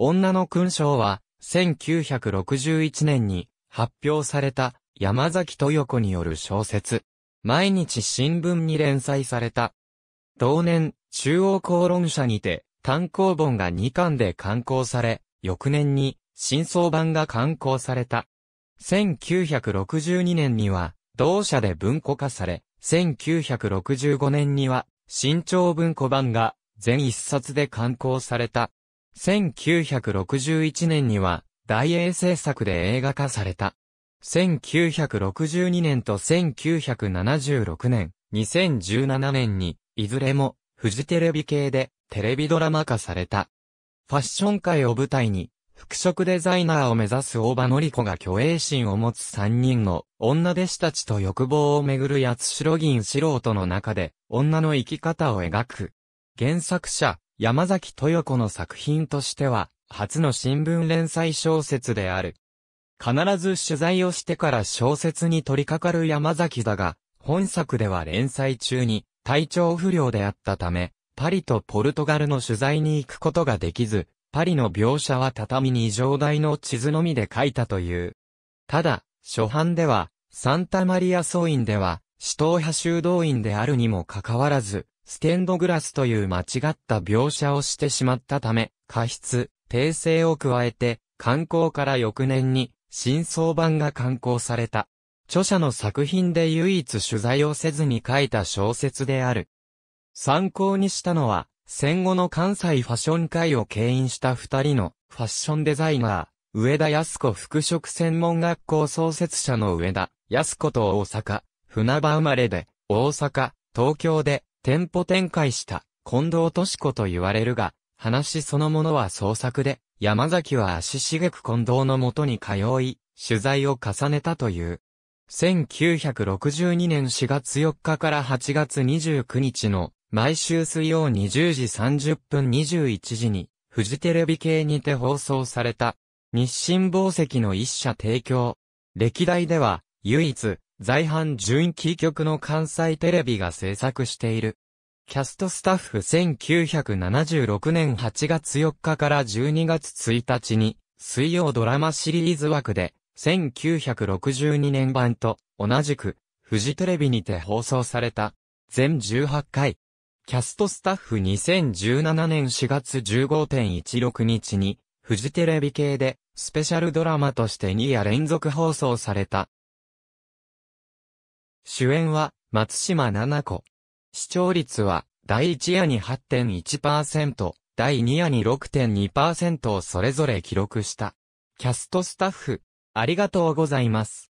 女の勲章は、1961年に発表された山崎豊子による小説。毎日新聞に連載された。同年、中央公論社にて単行本が2巻で刊行され、翌年に新装版が刊行された。1962年には、同社で文庫化され、1965年には、新潮文庫版が全一冊で刊行された。1961年には、大英制作で映画化された。1962年と1976年、2017年に、いずれも、フジテレビ系で、テレビドラマ化された。ファッション界を舞台に、服飾デザイナーを目指す大場のり子が虚栄心を持つ三人の女弟子たちと欲望をめぐる八代銀素人の中で女の生き方を描く。原作者、山崎豊子の作品としては、初の新聞連載小説である。必ず取材をしてから小説に取り掛かる山崎だが、本作では連載中に体調不良であったため、パリとポルトガルの取材に行くことができず、パリの描写は畳に上大の地図のみで書いたという。ただ、初版では、サンタマリア総院では、死闘派修道院であるにもかかわらず、ステンドグラスという間違った描写をしてしまったため、過失、訂正を加えて、刊行から翌年に、新装版が刊行された。著者の作品で唯一取材をせずに書いた小説である。参考にしたのは、戦後の関西ファッション界を牽引した二人のファッションデザイナー、上田康子服飾専門学校創設者の上田康子と大阪、船場生まれで、大阪、東京で、店舗展開した近藤敏子と言われるが、話そのものは創作で、山崎は足しげく近藤のもとに通い、取材を重ねたという。1962年4月4日から8月29日の毎週水曜20時30分21時に、フジテレビ系にて放送された、日清宝石の一社提供。歴代では、唯一、在阪純キー局の関西テレビが制作している。キャストスタッフ1976年8月4日から12月1日に、水曜ドラマシリーズ枠で、1962年版と同じく、フジテレビにて放送された、全18回。キャストスタッフ2017年4月15.16日に、フジテレビ系で、スペシャルドラマとして2夜連続放送された、主演は、松島七子。視聴率は、第1夜に8.1%、第2夜に6.2%をそれぞれ記録した。キャストスタッフ、ありがとうございます。